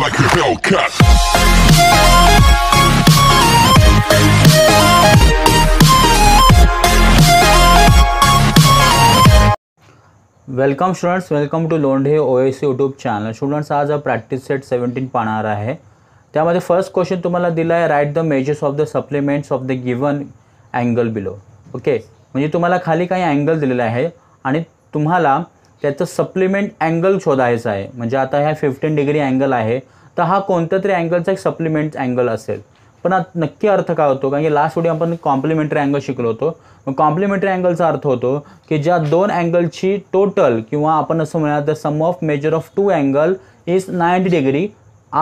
Welcome students welcome to Londhe O S YouTube channel students आज practice set seventeen पाहणार आहे त्यामध्ये फर्स्ट क्वेश्चन तुम्हाला दिला आहे write the measures of the supplements of the given angle below okay म्हणजे तुम्हाला खाली काही अँगल दिलेला आहे आणि तुम्हाला त्याचं सप्लिमेंट अँगल शोधायचं आहे म्हणजे आता ह्या फिफ्टीन डिग्री अँगल आहे तर हा कोणत्या तरी अँगलचा एक सप्लिमेंट अँगल असेल पण आता नक्की अर्थ काय होतो कारण की लास्ट व्हिडिओ आपण कॉम्प्लिमेंटरी अँगल शिकलो होतो मग कॉम्प्लिमेंटरी अँगलचा अर्थ होतो की ज्या दोन अँगलची टोटल किंवा आपण असं म्हणा तर sum of measure of two angle is ninety degree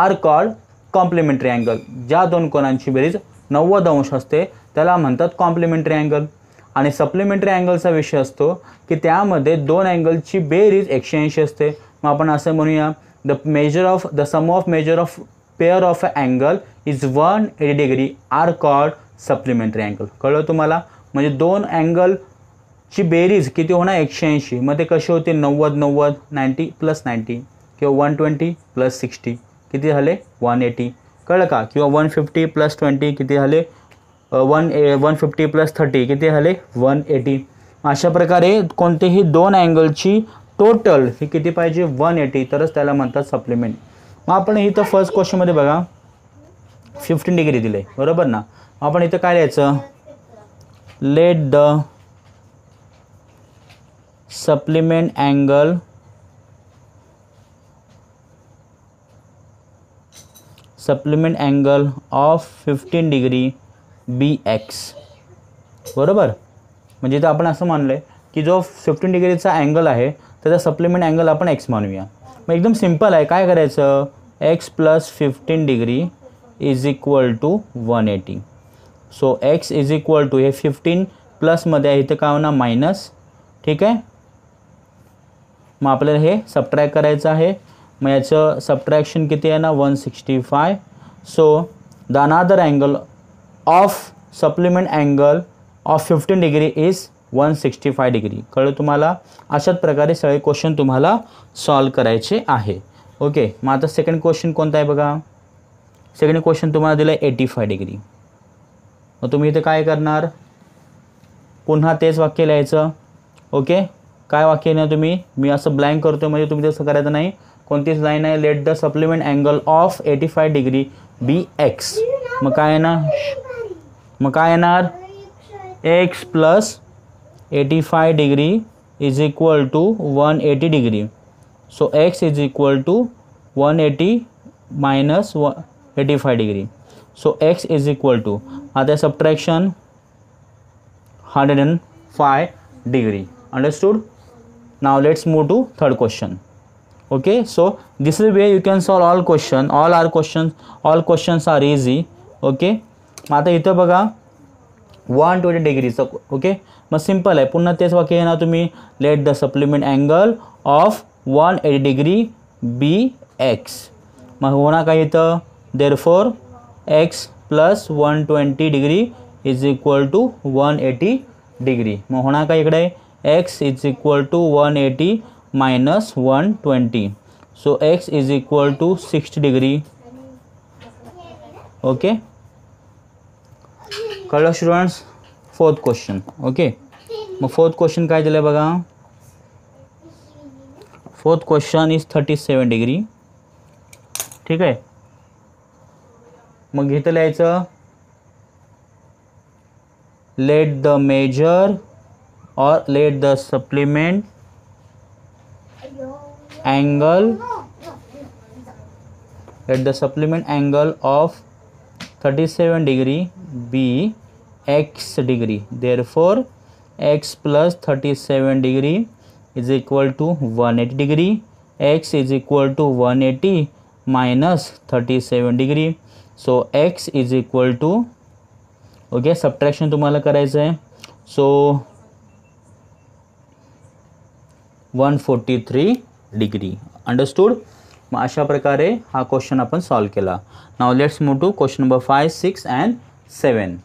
are called complementary angle ज्या दोन कोणांची बेरीज नव्वद अंश असते त्याला म्हणतात कॉम्प्लिमेंटरी अँगल आणि सप्लिमेंटरी अँगलचा विषय असतो की त्यामध्ये दोन अँगलची बेरीज एकशे ऐंशी असते मग आपण असं म्हणूया the measure of the sum of measure of pair of a angle is one eighty degree are called supplementary angle कळलं तुम्हाला म्हणजे दोन अँगलची बेरीज किती होणार एकशे ऐंशी मग ते कसे होते नव्वद नव्वद नाईन्टी प्लस नाईन्टी किंवा वन ट्वेंटी प्लस सिक्स्टी किती झाले वन एटी कळलं का किंवा वन फिफ्टी प्लस ट्वेंटी किती झाले one a one fifty plus thirty किती झाले वन एटी अशा प्रकारे कोणतेही दोन अँगलची टोटल ही किती पाहिजे वन एटी तरच त्याला म्हणतात सप्लिमेंट मग आपण इथं फर्स्ट क्वेश्चनमध्ये बघा फिफ्टीन डिग्री दिले बरोबर ना आपण इथं काय लिहायचं let the supplement angle supplement angle of fifteen degree be X बरोबर म्हणजे इथं आपण असं मानलं आहे की जो फिफ्टीन डिग्रीचा अँगल आहे त्याचा सप्लिमेंट अँगल आपण एक्स मानूया मग एकदम सिम्पल आहे काय करायचं x plus fifteen degree is equal to one eighty so x is equal to हे फिफ्टीन प्लसमध्ये आहे इथं काय होणार मायनस ठीक आहे मग आपल्याला हे सबट्रॅक्ट करायचं आहे मग याचं सबट्रॅक्शन किती आहे ना one sixty five so the another angle of supplement angle of fifteen degree is one sixty five degree कळलं तुम्हाला अशाच प्रकारे सगळे क्वेश्चन तुम्हाला सॉल्व करायचे आहे ओके मग आता सेकंड क्वेश्चन कोणता आहे बघा सेकंड क्वेश्चन तुम्हाला दिलं आहे एटी फाय डिग्री मग तुम्ही इथे काय करणार पुन्हा तेच वाक्य लिहायचं ओके काय वाक्य लिहा तुम्ही मी असं ब्लँक करतो म्हणजे तुम्ही तसं करायचं नाही कोणतीच लाईन आहे let the supplement angle of eighty five degree be x मग काय आहे ना म का येणार x plus eighty five degree is equal to one eighty degree so x is equal to one eighty minus व eighty five degree so x is equal to आता subtraction hundred and five degree understood now let's move to third question okay so this is way you can solve all question all are question all questions are easy okay मग आता इथं बघा one twenty डिग्रीचं okay मग simple आहे पुन्हा तेच वाक्य आहे ना तुम्ही let the supplement angle of one eighty degree be x मग होणार काय इथं therefore x plus one twenty degree is equal to one eighty degree मग होणार काय इकडे x is equal to one eighty minus one twenty so x is equal to sixty degree okay कळलं students fourth question okay मग fourth question काय दिलं आहे बघा fourth question is thirty seven degree ठीक आहे मग इथं लिहायचं let the measure or let the supplement angle let the supplement angle of thirty seven degree be x degree therefore x plus thirty seven degree is equal to one eighty degree x is equal to one eighty minus thirty seven degree so x is equal to okay subtraction तुम्हाला करायचं आहे so one forty three degree understood मग अशा प्रकारे हा question आपण solve केला now let's to question number five six and seven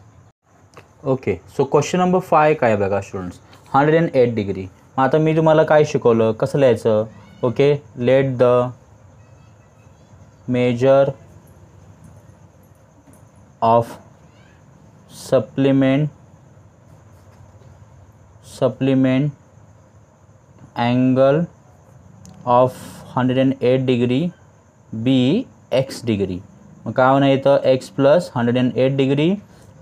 okay so question number five काय बघा students hundred and eight degree मग आता मी तुम्हाला काय शिकवलं कसं लिहायचं okay let the measure of supplement supplement of hundred and eight degree be x degree मग काय होणार येतं x plus hundred and eight degree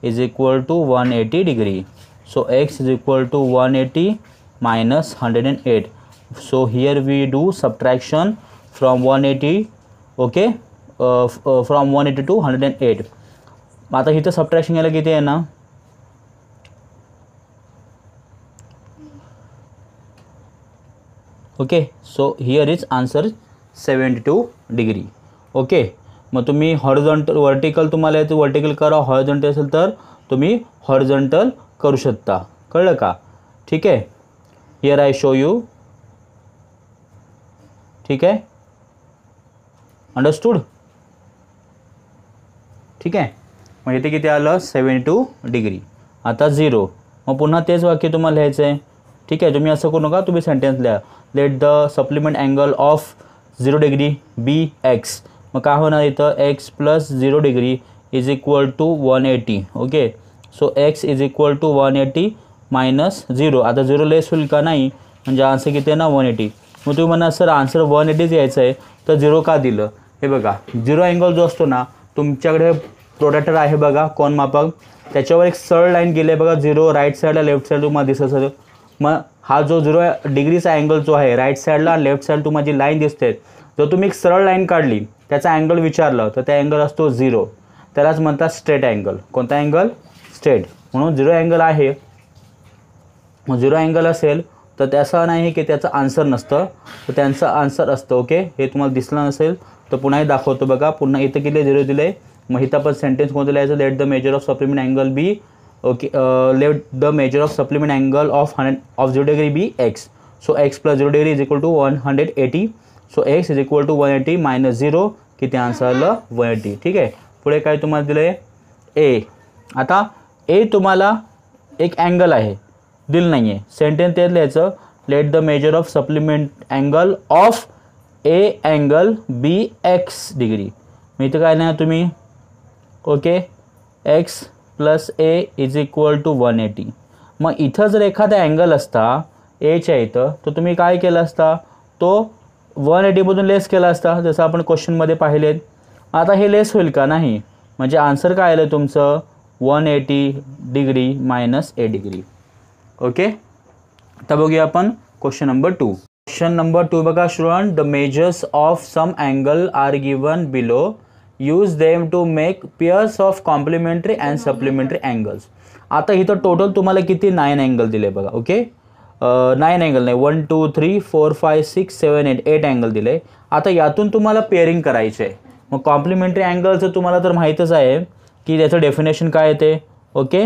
is equal to one eighty degree so x is equal to one eighty minus hundred and eight so here we subtraction from one one okay from one one to hundred hundred eight मग आता इथं सबट्रॅक्शन यायला किती आहे ना okay so here is answer seventy two degree okay मग तुम्ही हॉरिझॉन्टल व्हर्टिकल तुम्हाला याचं व्हर्टिकल करा हॉरिझॉन्टल असेल तर तुम्ही हॉरिझॉन्टल करू शकता कळलं का ठीक आहे हिअर आय शो यू ठीक आहे अंडरस्टूड ठीक आहे मग इथे किती आलं सेवन टू डिग्री आता झिरो मग पुन्हा तेच वाक्य तुम्हाला लिहायचं आहे ठीक आहे तुम्ही असं करू नका तुम्ही सेंटेन्स लिहा let the supplement angle of zero degree be x मग काय होणार इथं x plus zero degree is equal to one eighty okay so x is equal to one eighty minus zero आता झिरो लेस होईल का नाही म्हणजे आन्सर किती आहे ना वन एटी मग तुम्ही म्हणा सर आन्सर वन एटीच यायचं आहे तर झिरो का दिलं हे बघा झिरो अँगल जो असतो ना तुमच्याकडे प्रोडक्टर आहे बघा कोण मापक त्याच्यावर एक सरळ लाईन गेली आहे बघा झिरो राईट साईडला लेफ्ट साईड तुम्हाला दिसत असेल मग हा जो झिरो डिग्रीचा अँगल जो आहे राईट साईडला लेफ्ट साईड तुम्हाला जी लाईन दिसते जर तुम्ही एक सरळ लाईन काढली त्याचा अँगल विचारलं तर त्या अँगल असतो झिरो त्यालाच म्हणतात स्ट्रेट अँगल कोणता अँगल स्ट्रेट म्हणून झिरो अँगल आहे झिरो अँगल असेल तर त्याचं नाही की त्याचं आन्सर नसतं तर त्यांचं आन्सर असतं ओके हे तुम्हाला दिसलं नसेल तर पुन्हाही दाखवतो बघा पुन्हा इथं किती झिरो दिले आहे मग इथं पण सेंटेन्स कोणतं लिहायचं let the measure of supplement angle be okay let the measure of supplement angle of hundred of zero degree be x so x plus zero degree is equal to one hundred eighty so x is equal to one eighty minus zero किती answer आलं one eighty ठीक आहे पुढे काय तुम्हाला दिलं आहे ए आता ए तुम्हाला एक अँगल आहे दिलं नाही आहे सेंटेन्स ते लिहायचं let the measure of supplement angle of a angle be x degree मी इथं काय लिहा तुम्ही okay x plus a is equal to one eighty मग इथं जर एखादा अँगल असता एच्या इथं तर तुम्ही काय केलं असता तो वन एटीमधून लेस केला असता जसं आपण क्वेश्चनमध्ये पाहिलेत आता हे लेस होईल का नाही म्हणजे आन्सर काय आलं तुमचं one eighty degree minus a degree okay तर बघूया आपण question number two question number two बघा student the measures of some angle are given below use them to make pairs of complementary and supplementary angles आता इथं total तुम्हाला किती nine angle दिले बघा ओके नाईन अँगल नाही one two three four five six seven eight eight angle दिले आता यातून तुम्हाला पेअरिंग करायचे आहे मग कॉम्प्लिमेंटरी अँगलचं तुम्हाला तर माहीतच आहे की त्याचं डेफिनेशन काय येते ओके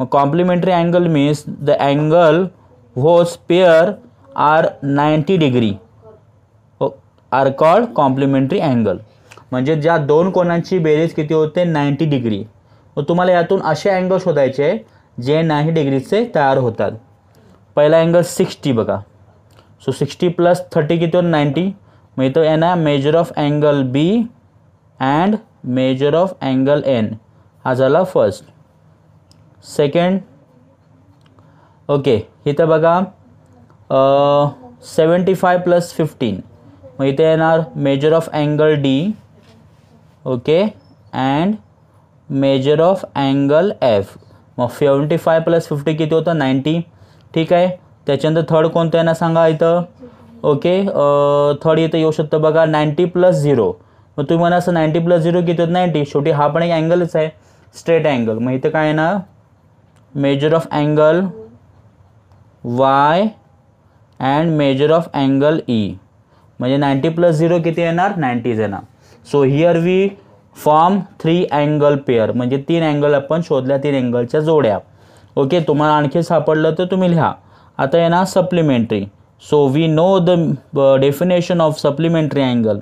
मग complementary angle means the angle whose pair are ninety degree are called complementary angle म्हणजे ज्या दोन कोणांची बेरीज किती होते नाईन्टी डिग्री मग तुम्हाला यातून असे अँगल शोधायचे जे नाईन्टी डिग्रीचे तयार होतात पहला एंगल सिक्सटी बो सो प्लस थर्टी कितने नाइंटी मैं तो एन है measure of angle B and measure of angle N हा जा फर्स्ट सेकेंड ओके इथं बघा सेवन्टी फाइव प्लस फिफ्टीन मैं तो measure of angle D okay and measure of angle F seventy five plus fifty कितने होता नाइंटी ठीक आहे त्याच्यानंतर थर्ड कोणतं आहे ना सांगा इथं ओके थर्ड इथं येऊ शकतं बघा नाईन्टी प्लस झिरो मग तुम्ही म्हणा असं नाईन्टी प्लस झिरो किती नाईन्टी शेवटी हा पण एक अँगलच आहे स्ट्रेट अँगल मग इथं काय ना measure of angle Y and measure of angle E म्हणजे नाईन्टी प्लस झिरो किती येणार नाईन्टीज येणार so here we form three angle pair म्हणजे तीन अँगल आपण शोधल्या तीन अँगलच्या जोड्या ओके तुम्हाला आणखी सापडलं तर तुम्ही लिहा आता ना supplementary so we know the definition of supplementary angle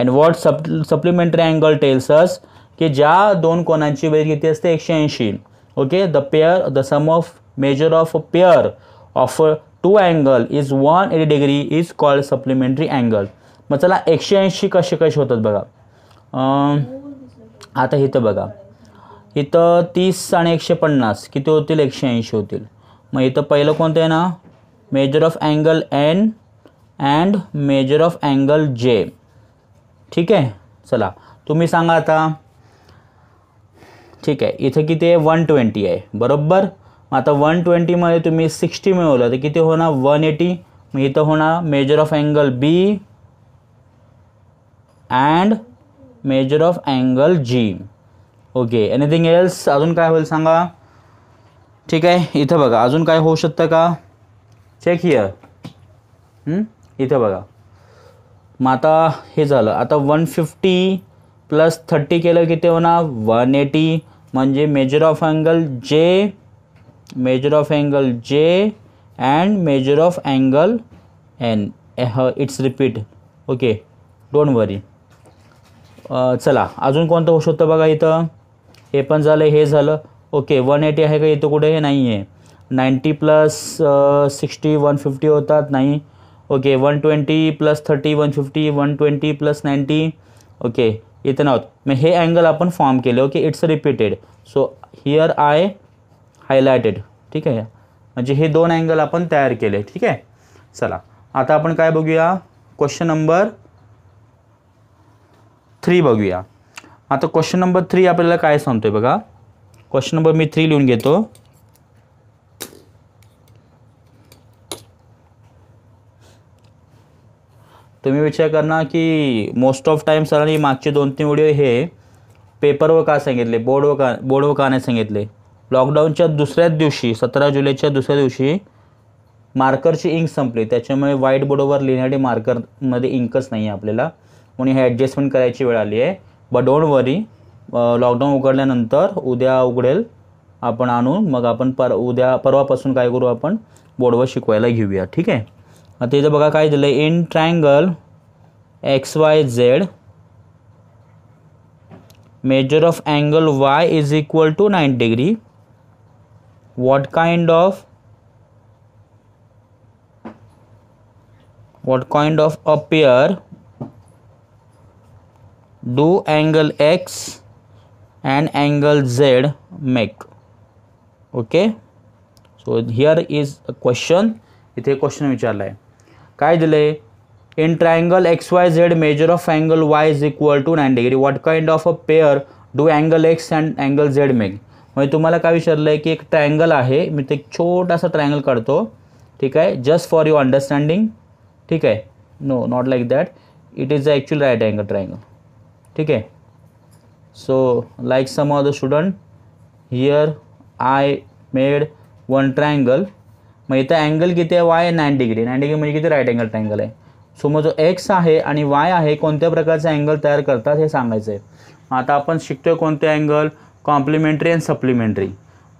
and what sup supplementary angle tells us की ज्या दोन कोणांची बेरीज किती असते एकशे ऐंशी okay the pair the sum of measure of a pair of two angle is one eighty degree is called supplementary angle मग चला एकशे ऐंशी कसे कसे होतात बघा आता इथं बघा इथं तीस आणि एकशे पन्नास किती होतील एकशे ऐंशी होतील मग इथं पहिलं कोणतं आहे ना measure of angle N and measure of angle J ठीक आहे चला तुम्ही सांगा आता ठीक आहे इथं किती आहे वन ट्वेंटी आहे बरोबर मग आता वन ट्वेंटीमध्ये तुम्ही सिक्स्टी मिळवलं तर किती होणार वन एटी मग इथं होणार measure of angle B and measure of angle G okay anything else अजून काय होईल सांगा ठीक आहे इथं बघा अजून काय होऊ शकतं का चेक हिअर इथं बघा मग आता हे झालं आता वन फिफ्टी प्लस थर्टी केलं किती होणार वन एटी म्हणजे measure of angle J measure of angle J and measure of angle N ह it's repeat okay don't worry चला अजून कोणतं होऊ शकतं बघा इथं हे पण झालं हे झालं ओके वन एटी आहे का इथं कुठे हे नाही आहे ninety plus sixty one fifty होतात नाही okay one twenty plus thirty one fifty one twenty plus ninety okay इथं नव्हतं मग हे अँगल आपण फॉर्म केले okay it's repeated so here I highlighted ठीक आहे म्हणजे हे दोन अँगल आपण तयार केले ठीक आहे चला आता आपण काय बघूया क्वेश्चन नंबर थ्री बघूया आता क्वेश्चन नंबर थ्री आपल्याला काय सांगतोय बघा क्वेश्चन नंबर मी थ्री लिहून घेतो तुम्ही विचार करणार की मोस्ट ऑफ टाईम सरांनी मागचे दोन तीन व्हिडिओ हे पेपरवर का सांगितले बोर्डवर का बोर्डवर का नाही सांगितले लॉकडाऊनच्या दुसऱ्याच दिवशी सतरा जुलैच्या दुसऱ्या दिवशी मार्करची इंक संपली त्याच्यामुळे व्हाईट बोर्डवर लिहिण्यासाठी मार्करमध्ये इंकच नाही आहे आपल्याला म्हणून हे ॲडजस्टमेंट करायची वेळ आली आहे बट डोंट वरी लॉकडाऊन उघडल्यानंतर उद्या उघडेल आपण आणून मग आपण पर उद्या परवापासून काय करू आपण बोर्डवर शिकवायला घेऊया ठीक आहे आता बघा काय दिलं in triangle X Y Z measure of angle Y is equal to nine degree what kind of what kind of appear do angle x and angle z make okay so here is a question इथे question विचारला आहे काय दिलं आहे in triangle X Y Z measure of angle Y is equal to nine degree what kind of a pair do angle x and angle Z make म्हणजे तुम्हाला काय विचारलं आहे की एक ट्रायंगल आहे मी ते एक छोटासा ट्रायंगल काढतो ठीक आहे जस्ट फॉर युअर अंडरस्टँडिंग ठीक आहे no not like that it is a actual right angle triangle ठीक आहे so like some of the student here I made one triangle मग इथं अँगल किती आहे Y nine degree nine degree म्हणजे किती राईट अँगल ट्रायंगल आहे so मग जो एक्स आहे आणि वाय आहे कोणत्या प्रकारचे अँगल तयार करतात हे सांगायचं आहे आता आपण शिकतोय कोणते अँगल कॉम्प्लिमेंटरी अँड सप्लिमेंटरी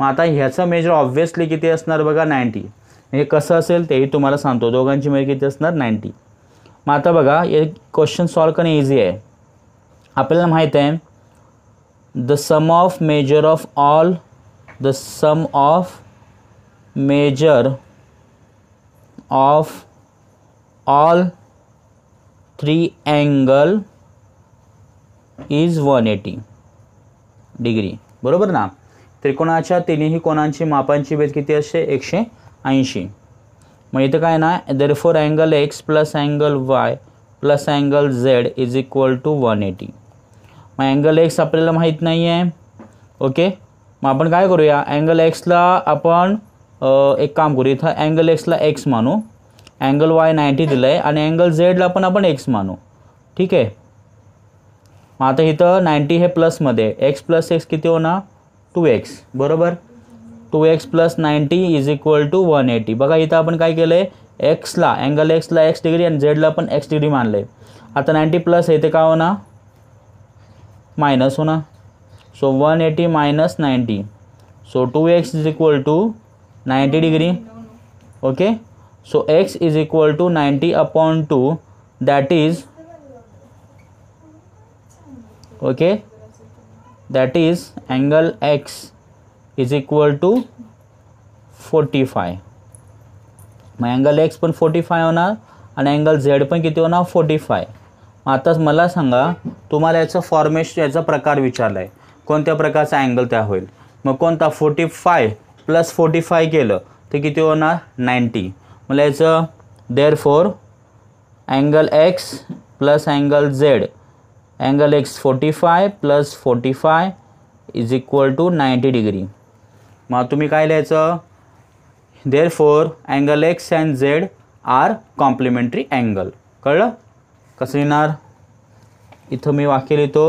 मग आता ह्याचं मेजर ऑब्व्हियसली किती असणार बघा नाईन्टी म्हणजे कसं असेल तेही तुम्हाला सांगतो दोघांची मेजर किती असणार नाईन्टी मग आता बघा हे क्वेश्चन सॉल्व करणे इझी आहे आपल्याला माहीत आहे the sum of measure of all the sum of measure of all three angle is one eighty degree बरोबर ना त्रिकोणाच्या तिन्ही कोणांची मापांची बेस किती असते एकशे ऐंशी मग इथं काय ना therefore angle x plus angle Y plus angle Z is equal to one eighty मग अँगल एक्स आपल्याला माहीत नाही आहे ओके मग आपण काय करूया अँगल एक्सला आपण एक काम करू इथं अँगल एक्सला एक्स मानू अँगल वाय नाईंटी दिलं आहे आणि अँगल झेडला पण आपण एक्स मानू ठीक आहे मग आता इथं नाईंटी हे प्लसमध्ये एक्स प्लस एक्स किती होणार टू एक्स बरोबर two x plus ninety is equal to one eighty बघा इथं आपण काय केलं आहे एक्सला अँगल एक्सला एक्स डिग्री आणि झेडला पण एक्स डिग्री मानलं आहे आता नाईंटी प्लस हे ते का होणार माइनस होना so one eighty minus ninety so two x is equal to ninety degree okay so x is equal to ninety upon two that is okay that is angle X is equal to forty five मैं angle X पण forty five होणार आणि angle Z पण होना forty five आताच मला सांगा तुम्हाला याचं फॉर्मेश याचा प्रकार विचारला आहे कोणत्या प्रकारचा अँगल त्या होईल मग कोणता forty five plus forty five केलं तर किती होणार नाईन्टी मला याचं therefore angle x plus angle z angle x forty five plus forty five is equal to ninety degree मग तुम्ही काय लिहायचं therefore angle x and z are complementary angle कळलं कस लेना इत मैं वाक्य लिखो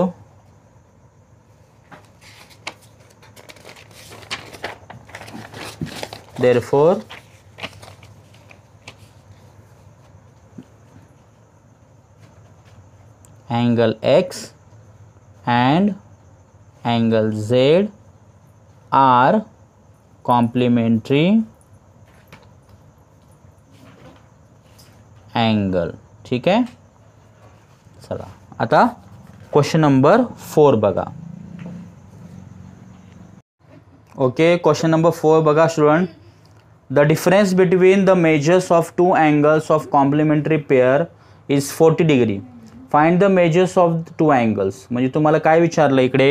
therefore angle x and angle z are complementary angle ठीक है चला आता क्वेश्चन नंबर फोर बघा ओके क्वेश्चन नंबर फोर बघा student the difference between the measures of two angles of complementary pair is forty degree find the measures of two angles म्हणजे तुम्हाला काय विचारलं इकडे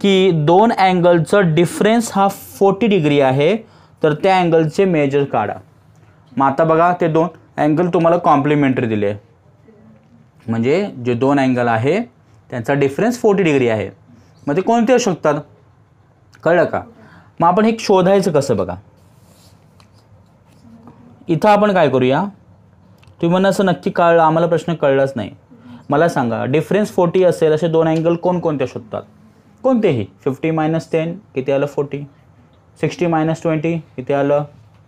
की दोन अँगलचं डिफरन्स हा फोर्टी डिग्री आहे तर त्या अँगलचे मेजर काढा मग आता बघा ते दोन अँगल तुम्हाला कॉम्प्लिमेंटरी दिले म्हणजे जे दोन अँगल आहे त्यांचा डिफरन्स फोर्टी डिग्री आहे मग ते कोणते असू शकतात कळलं का मग आपण हे शोधायचं कसं बघा इथं आपण काय करूया तुम्ही म्हणा असं नक्की कळलं आम्हाला प्रश्न कळलाच नाही मला सांगा डिफरन्स फोर्टी असेल असे दोन अँगल कोणकोणते शोधतात कोणतेही फिफ्टी मायनस टेन किती आलं फोर्टी सिक्स्टी मायनस ट्वेंटी किती आलं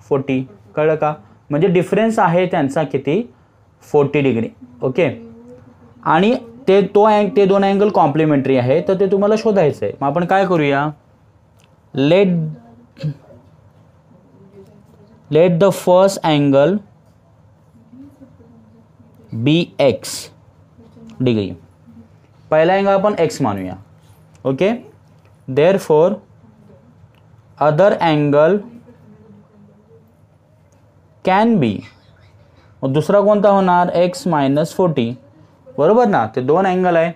फोर्टी कळलं का म्हणजे डिफरन्स आहे त्यांचा किती फोर्टी डिग्री ओके आणि ते तो अँग ते दोन अँगल कॉम्प्लिमेंटरी आहे तर ते तुम्हाला शोधायचं आहे मग आपण काय करूया let let the first angle be x degree पहिला अँगल आपण एक्स मानूया okay therefore other angle can be दुसरा कोणता होणार एक्स मायनस फोर्टी बरोबर ना ते दोन अँगल आहे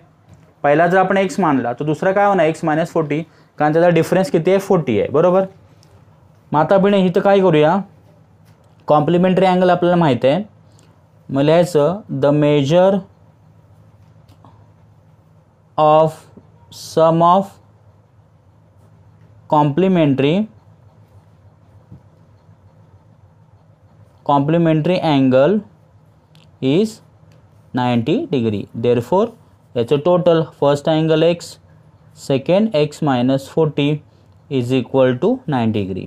पहिला जर आपण एक्स मानला तर दुसरा काय होणार एक्स मायनस फोर्टी कारण त्याचा डिफरन्स किती आहे फोर्टी आहे बरोबर माता आता आपण इथं काय करूया कॉम्प्लिमेंटरी अँगल आपल्याला माहीत आहे मग लिहायचं the measure of sum of complementary complementary angle is ninety degree degree. Four याचं total total angle x x, x minus forty is equal to to degree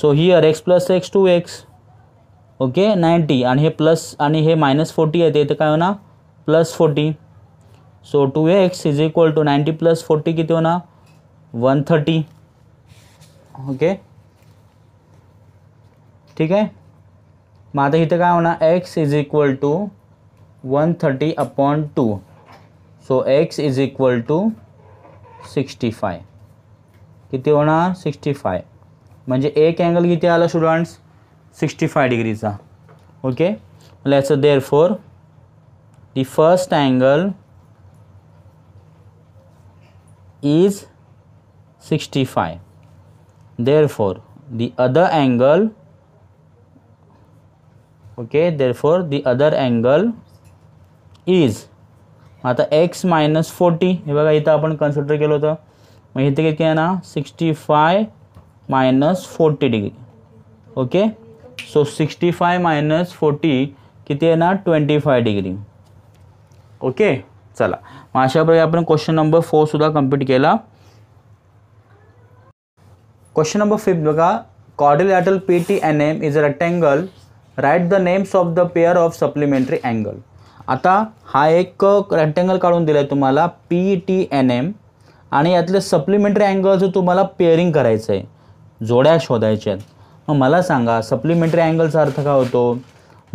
so So x plus x two x okay ninety आणि हे plus आणि हे minus forty आहे ते इथं काय होणार plus forty so two x is equal to ninety plus forty किती होणार वन थर्टी ओके ठीक आहे मग आता इथं काय होणार x is equal to 130 upon 2 so x is equal to 65 किती होणार सिक्स्टी फाय म्हणजे एक अँगल किती आला स्टुडंट्स सिक्स्टी फाय डिग्रीचा ओके याचं therefore the first angle is sixty five therefore the other angle okay therefore the other angle इज आता एक्स मायनस फोर्टी हे बघा इथं आपण कन्सिडर केलं होतं मग इथे किती आहे ना sixty five minus forty degree okay so sixty five minus forty किती आहे ना ट्वेंटी फाय डिग्री ओके चला मग अशाप्रकारे आपण क्वेश्चन नंबर फोरसुद्धा कम्प्लीट केला क्वेश्चन नंबर फिफ्थ बघा quadrilateral P T N M is a rectangle right the names of the pair of supplementary angle आता हा एक रेक्टँगल काढून दिला आहे तुम्हाला पी टी एन एम आणि यातले सप्लिमेंटरी अँगलचं तुम्हाला पेअरिंग करायचं आहे जोड्या शोधायच्या आहेत मग मला सांगा सप्लिमेंटरी अँगलचा अर्थ काय होतो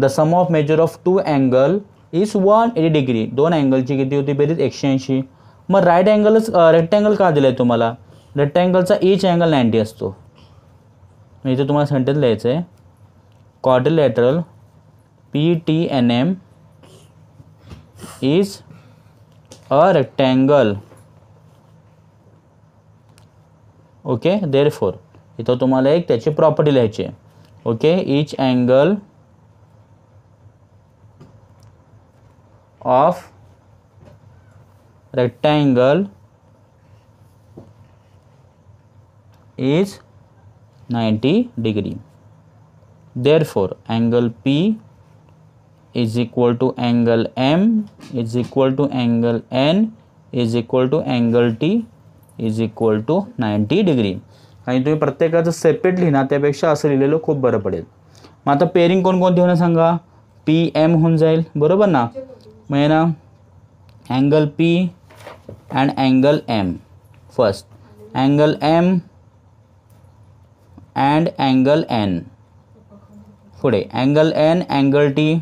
the sum of measure of two angle is one eighty degree दोन अँगलची किती होती बेरीज एकशे ऐंशी मग राईट अँगलच रेक्टँगल का दिलं आहे तुम्हाला रेक्टँगलचा ईच अँगल नाईन्टी असतो इथे तुम्हाला सेंटेन्स लिहायचं आहे lateral P T N M is a rectangle okay therefore इत तुम्हारा एक प्रॉपर्टी लिया okay each angle of rectangle is 90 degree therefore angle P is equal to angle M is equal to angle N is equal to angle T is equal to ninety degree आणि तुम्ही प्रत्येकाचं separate लिहिना त्यापेक्षा असं लिहिलेलं खूप बरं पडेल मग आता पेरिंग कोणकोणती होणं सांगा पी एम होऊन जाईल बरोबर ना मग ना angle P and angle M first angle M and angle N पुढे अँगल एन अँगल टी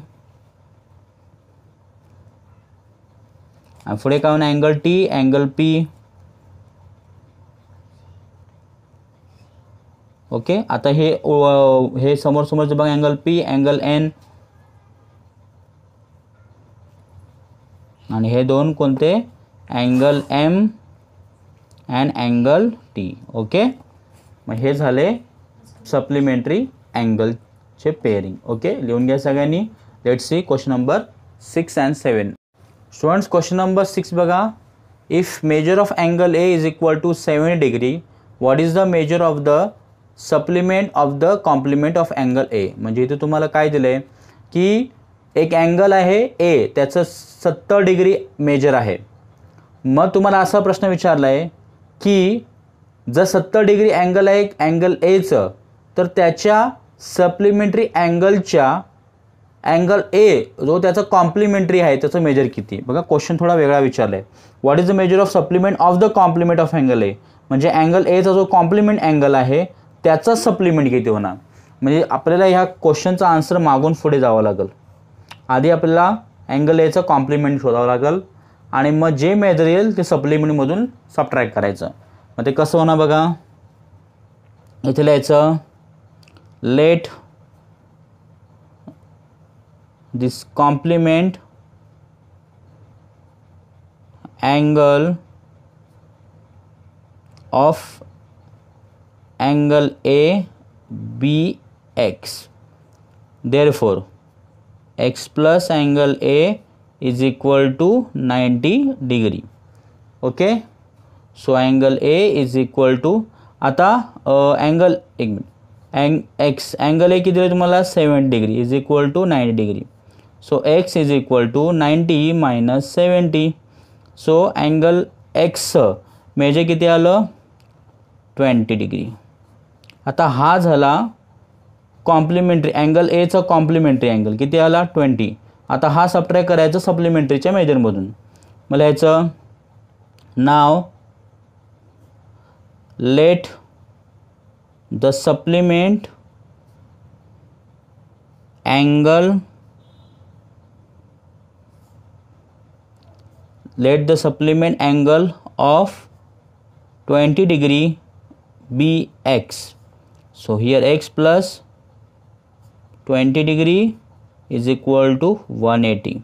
पुढे काय होणार angle T angle P okay आता हे हे समोर समोरचं बघा अँगल पी अँगल एन आणि हे दोन कोणते angle M and angle T okay मग हे झाले सप्लिमेंटरी अँगलचे पेअरिंग ओके लिहून घ्या सगळ्यांनी let see question number six and seven students question number six बघा if measure of angle A is equal to seven degree what is the measure of the supplement of the complement of angle A म्हणजे इथे तुम्हाला काय दिलं आहे की एक angle आहे ए त्याचं सत्तर डिग्री मेजर आहे मग तुम्हाला असा प्रश्न विचारला आहे की जर सत्तर डिग्री अँगल आहे एक अँगल एचं तर त्याच्या सप्लिमेंटरी अँगलच्या अँगल ए जो त्याचं कॉम्प्लिमेंटरी आहे त्याचं मेजर किती बघा क्वेश्चन थोडा वेगळा विचारला म्हणजे आहे what is the measure of supplement of the complement of angle A म्हणजे अँगल एचा जो कॉम्प्लिमेंट अँगल आहे त्याचा सप्लिमेंट किती होणार म्हणजे आपल्याला ह्या क्वेश्चनचा आन्सर मागून पुढे जावं लागेल आधी आपल्याला अँगल एचं कॉम्प्लिमेंट शोधावं लागेल आणि मग जे मेजर येईल ते सप्लिमेंटमधून सबट्रॅक्ट करायचं मग ते कसं होणार बघा इथे लिहायचं let this complement angle of angle A B x. Therefore, x plus angle A is equal to 90 degree. Okay. so angle A is equal to, आता angle एक मिनिट अँग एक्स अँगल ए किती आहे तुम्हाला seven degree is equal to nine degree so x is equal to 90 minus 70 so angle x measure किती आलं twenty degree आता हा झाला कॉम्प्लिमेंटरी अँगल एचं कॉम्प्लिमेंटरी अँगल किती आला ट्वेंटी आता हा सबट्रॅक्ट करायचं सप्लिमेंटरीच्या मेजरमधून मला ह्याचं नाव let the supplement angle let the supplement angle of 20 degree be x so here x plus 20 degree is equal to 180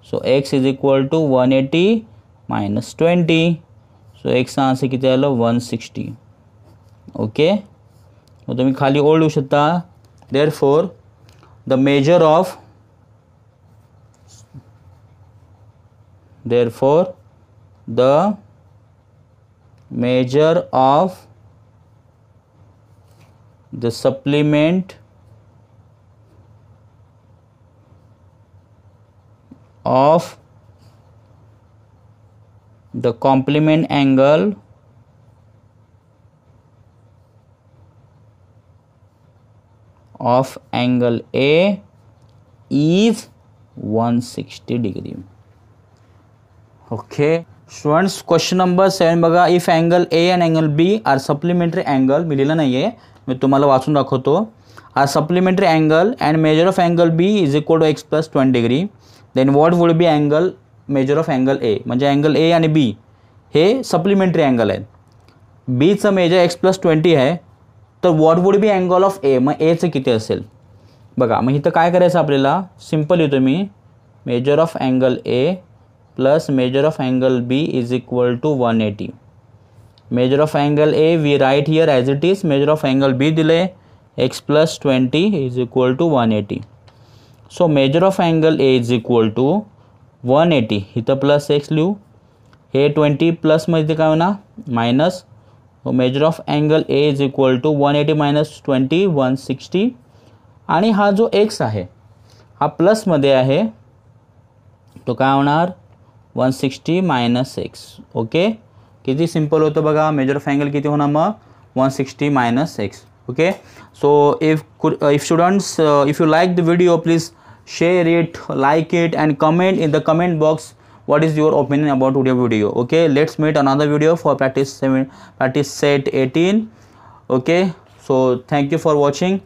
so x is equal to 180 minus 20 So x answer किती आलं 160. Sixty okay मग तुम्ही खाली ओळ लिहू शकता therefore therefore the measure of the supplement of the complement angle of angle A is 160 degree. Okay students question number seven बघा if angle A and angle B are supplementary angle मी लिहिलं नाही आहे मी तुम्हाला वाचून दाखवतो are supplementary angle and measure of angle B is equal to x plus twenty degree then what would be angle measure of angle A म्हणजे angle A आणि बी हे सप्लिमेंटरी अँगल आहेत बीचं मेजर एक्स प्लस ट्वेंटी आहे तर what would be angle of A मग एचं किती असेल बघा मग इथं काय करायचं आपल्याला सिम्पल येतो मी measure of angle A plus measure of angle B is equal to one eighty measure of angle A we write here as it is measure of angle B दिले x plus twenty is equal to one eighty so measure of angle A is equal to one eighty इथं plus x लिहू हे twenty प्लसमध्ये काय होणार minus measure of angle A is equal to one eighty minus twenty one sixty आणि हा जो x आहे हा प्लसमध्ये आहे तो काय होणार one sixty minus six okay किती सिम्पल होतं बघा मेजर ऑफ अँगल किती होणार मग one sixty minus six okay so if could if students if you like the video please share it like it and comment in the comment box what is your opinion about today video okay let's meet another video for practice 7 practice set eighteen okay so thank you for watching